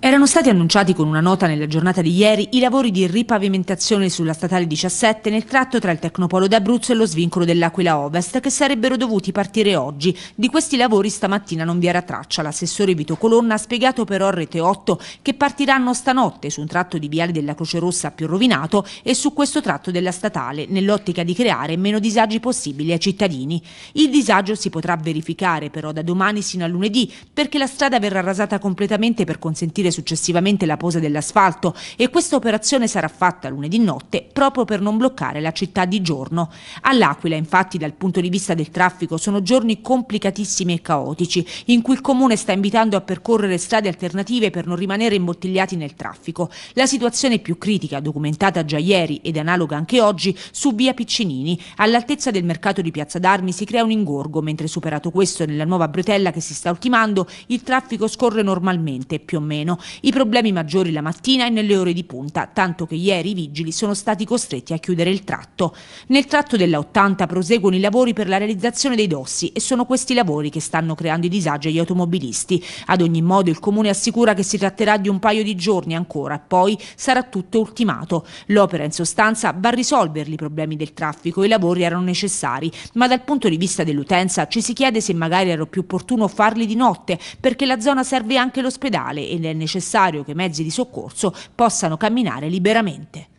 Erano stati annunciati con una nota nella giornata di ieri i lavori di ripavimentazione sulla statale 17 nel tratto tra il Tecnopolo d'Abruzzo e lo svincolo dell'Aquila Ovest che sarebbero dovuti partire oggi. Di questi lavori stamattina non vi era traccia. L'assessore Vito Colonna ha spiegato però a Rete 8 che partiranno stanotte su un tratto di viale della Croce Rossa più rovinato e su questo tratto della statale nell'ottica di creare meno disagi possibili ai cittadini. Il disagio si potrà verificare però da domani sino a lunedì perché la strada verrà rasata completamente per consentire ripulire successivamente la posa dell'asfalto e questa operazione sarà fatta lunedì notte proprio per non bloccare la città di giorno. All'Aquila, infatti, dal punto di vista del traffico sono giorni complicatissimi e caotici, in cui il comune sta invitando a percorrere strade alternative per non rimanere imbottigliati nel traffico. La situazione più critica, documentata già ieri ed analoga anche oggi, su via Piccinini, all'altezza del mercato di Piazza d'Armi si crea un ingorgo, mentre superato questo nella nuova bretella che si sta ultimando, il traffico scorre normalmente, più o meno, i problemi maggiori la mattina e nelle ore di punta, tanto che ieri i vigili sono stati costretti a chiudere il tratto. Nel tratto della 80 proseguono i lavori per la realizzazione dei dossi e sono questi lavori che stanno creando i disagi agli automobilisti. Ad ogni modo il comune assicura che si tratterà di un paio di giorni ancora poi sarà tutto ultimato. L'opera in sostanza va a risolverli i problemi del traffico, i lavori erano necessari, ma dal punto di vista dell'utenza ci si chiede se magari era più opportuno farli di notte perché la zona serve anche l'ospedale ed è necessario necessario che i mezzi di soccorso possano camminare liberamente.